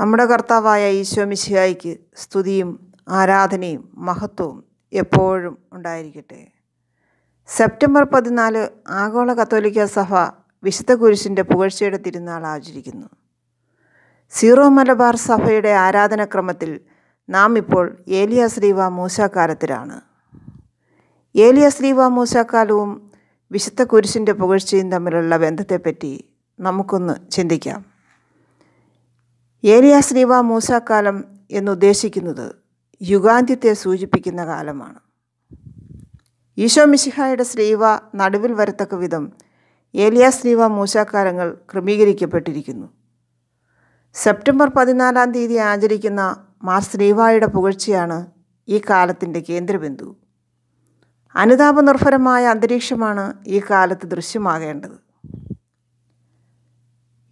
നമ്മുടെ കർത്താവായ ഈശോ മിശിഹായിക്ക് സ്തുതിയും ആരാധനയും മഹത്വവും എപ്പോഴും ഉണ്ടായിരിക്കട്ടെ സെപ്റ്റംബർ പതിനാല് ആഗോള കത്തോലിക്ക സഭ വിശുദ്ധ കുരിശിൻ്റെ പുകഴ്ചയുടെ തിരുനാൾ ആചരിക്കുന്നു സീറോ മലബാർ സഭയുടെ ആരാധനക്രമത്തിൽ നാം ഇപ്പോൾ ഏലിയ ശ്രീവ മൂശാക്കാലത്തിലാണ് ഏലിയ ശ്രീവ മൂശാക്കാലവും വിശുദ്ധ കുരിശിൻ്റെ പുകഴ്ചയും തമ്മിലുള്ള ബന്ധത്തെപ്പറ്റി നമുക്കൊന്ന് ചിന്തിക്കാം ഏലിയ ശ്രീവ മൂസക്കാലം എന്നുദ്ദേശിക്കുന്നത് യുഗാന്ത്യത്തെ സൂചിപ്പിക്കുന്ന കാലമാണ് ഈശോ മിശിഹായുടെ ശ്രീവ നടുവിൽ വരത്തക്ക വിധം ഏലിയ ശ്രീവ മൂശാക്കാലങ്ങൾ ക്രമീകരിക്കപ്പെട്ടിരിക്കുന്നു സെപ്റ്റംബർ പതിനാലാം തീയതി ആചരിക്കുന്ന മാർ ശ്രീവായുടെ പുകഴ്ചയാണ് ഈ കാലത്തിൻ്റെ കേന്ദ്രബിന്ദു അനുതാപ നിർഭരമായ അന്തരീക്ഷമാണ് ഈ കാലത്ത് ദൃശ്യമാകേണ്ടത്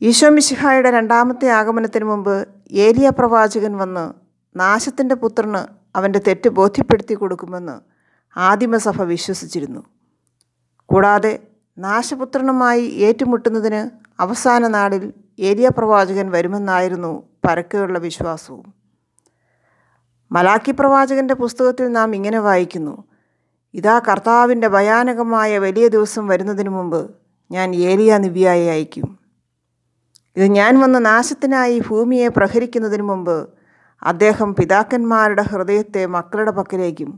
ഈശോമിശിഹായുടെ രണ്ടാമത്തെ ആഗമനത്തിന് മുമ്പ് ഏലിയ പ്രവാചകൻ വന്ന് നാശത്തിൻ്റെ പുത്രന് അവൻ്റെ തെറ്റ് ബോധ്യപ്പെടുത്തി കൊടുക്കുമെന്ന് ആദിമസഭ വിശ്വസിച്ചിരുന്നു കൂടാതെ നാശപുത്രനുമായി ഏറ്റുമുട്ടുന്നതിന് അവസാന നാളിൽ ഏലിയ പ്രവാചകൻ വരുമെന്നായിരുന്നു പരക്കെയുള്ള വിശ്വാസവും മലാക്കി പ്രവാചകൻ്റെ പുസ്തകത്തിൽ നാം ഇങ്ങനെ വായിക്കുന്നു ഇതാ കർത്താവിൻ്റെ ഭയാനകമായ വലിയ ദിവസം വരുന്നതിന് മുമ്പ് ഞാൻ ഏലിയ നിവ്യായി അയക്കും ഇത് ഞാൻ വന്ന നാശത്തിനായി ഭൂമിയെ പ്രഹരിക്കുന്നതിന് മുമ്പ് അദ്ദേഹം പിതാക്കന്മാരുടെ ഹൃദയത്തെ മക്കളുടെ പക്കലേക്കും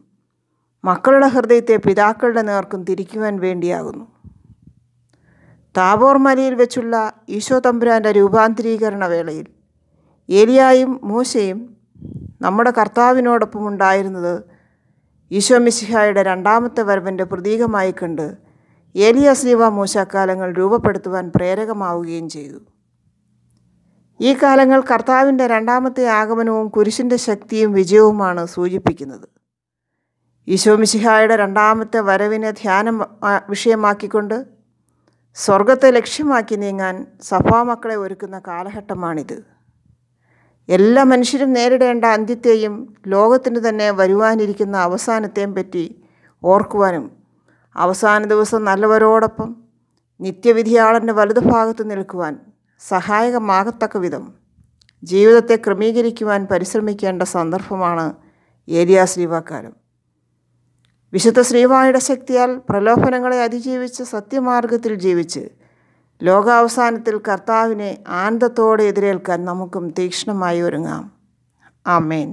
മക്കളുടെ ഹൃദയത്തെ പിതാക്കളുടെ നേർക്കും തിരിക്കുവാൻ വേണ്ടിയാകുന്നു താബോർ മലയിൽ വെച്ചുള്ള ഈശോ തമ്പുരാൻ്റെ രൂപാന്തരീകരണ വേളയിൽ ഏലിയായും മൂശയും നമ്മുടെ കർത്താവിനോടൊപ്പം ഉണ്ടായിരുന്നത് ഈശോ മിശിഹായുടെ രണ്ടാമത്തെ വരവിൻ്റെ പ്രതീകമായി കണ്ട് ഏലിയ ശ്രീവ മൂശാക്കാലങ്ങൾ രൂപപ്പെടുത്തുവാൻ പ്രേരകമാവുകയും ചെയ്തു ഈ കാലങ്ങൾ കർത്താവിൻ്റെ രണ്ടാമത്തെ ആഗമനവും കുരിശിൻ്റെ ശക്തിയും വിജയവുമാണ് സൂചിപ്പിക്കുന്നത് ഈശോമിശിഹായുടെ രണ്ടാമത്തെ വരവിനെ ധ്യാനം വിഷയമാക്കിക്കൊണ്ട് സ്വർഗത്തെ ലക്ഷ്യമാക്കി നീങ്ങാൻ സഭാമക്കളെ ഒരുക്കുന്ന കാലഘട്ടമാണിത് എല്ലാ മനുഷ്യരും നേരിടേണ്ട അന്ത്യത്തെയും ലോകത്തിന് തന്നെ വരുവാനിരിക്കുന്ന അവസാനത്തെയും പറ്റി ഓർക്കുവാനും അവസാന ദിവസം നല്ലവരോടൊപ്പം നിത്യവിധിയാളൻ്റെ വലതുഭാഗത്ത് നിൽക്കുവാൻ സഹായകമാകത്തക്ക വിധം ജീവിതത്തെ ക്രമീകരിക്കുവാൻ പരിശ്രമിക്കേണ്ട സന്ദർഭമാണ് ഏരിയ ശ്രീവാക്കാലം വിശുദ്ധ ശ്രീവായുടെ ശക്തിയാൽ പ്രലോഭനങ്ങളെ അതിജീവിച്ച് സത്യമാർഗത്തിൽ ജീവിച്ച് ലോകാവസാനത്തിൽ കർത്താവിനെ ആനന്ദത്തോടെ എതിരേൽക്കാൻ നമുക്കും തീക്ഷ്ണമായി ഒരുങ്ങാം ആമേൻ